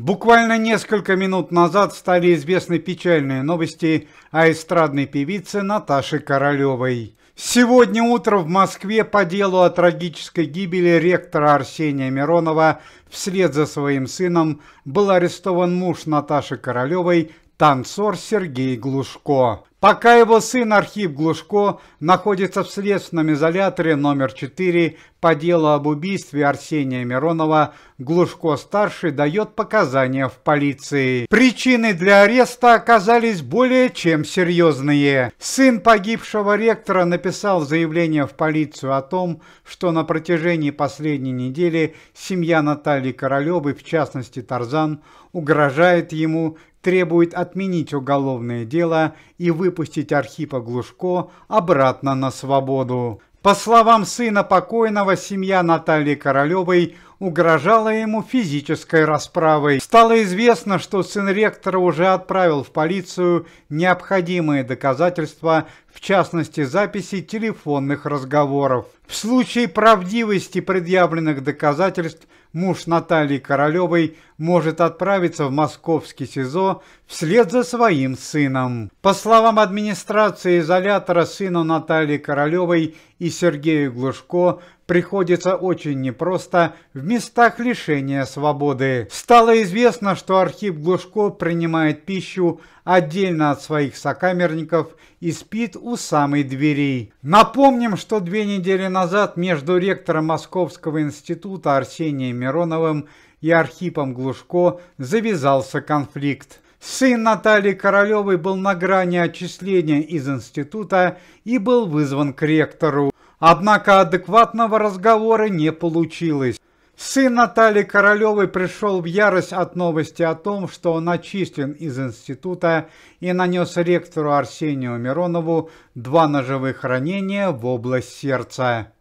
Буквально несколько минут назад стали известны печальные новости о эстрадной певице Наташе Королевой. Сегодня утром в Москве по делу о трагической гибели ректора Арсения Миронова вслед за своим сыном был арестован муж Наташи Королевой, танцор Сергей Глушко пока его сын Архип Глушко находится в следственном изоляторе номер 4 по делу об убийстве Арсения Миронова, Глушко-старший дает показания в полиции. Причины для ареста оказались более чем серьезные. Сын погибшего ректора написал заявление в полицию о том, что на протяжении последней недели семья Натальи Королевой, в частности Тарзан, угрожает ему, требует отменить уголовное дело и выполнить выпустить Архипа Глушко обратно на свободу. По словам сына покойного, семья Натальи Королевой угрожала ему физической расправой. Стало известно, что сын ректора уже отправил в полицию необходимые доказательства, в частности записи телефонных разговоров. В случае правдивости предъявленных доказательств – муж Натальи Королевой, может отправиться в московский СИЗО вслед за своим сыном. По словам администрации изолятора, сыну Натальи Королевой и Сергею Глушко приходится очень непросто в местах лишения свободы. Стало известно, что архив Глушко принимает пищу отдельно от своих сокамерников и спит у самой двери. Напомним, что две недели назад между ректором Московского института Арсением Мироновым и Архипом Глушко завязался конфликт. Сын Натальи Королевой был на грани отчисления из института и был вызван к ректору. Однако адекватного разговора не получилось. Сын Натальи Королевой пришел в ярость от новости о том, что он отчислен из института и нанес ректору Арсению Миронову два ножевых ранения в область сердца.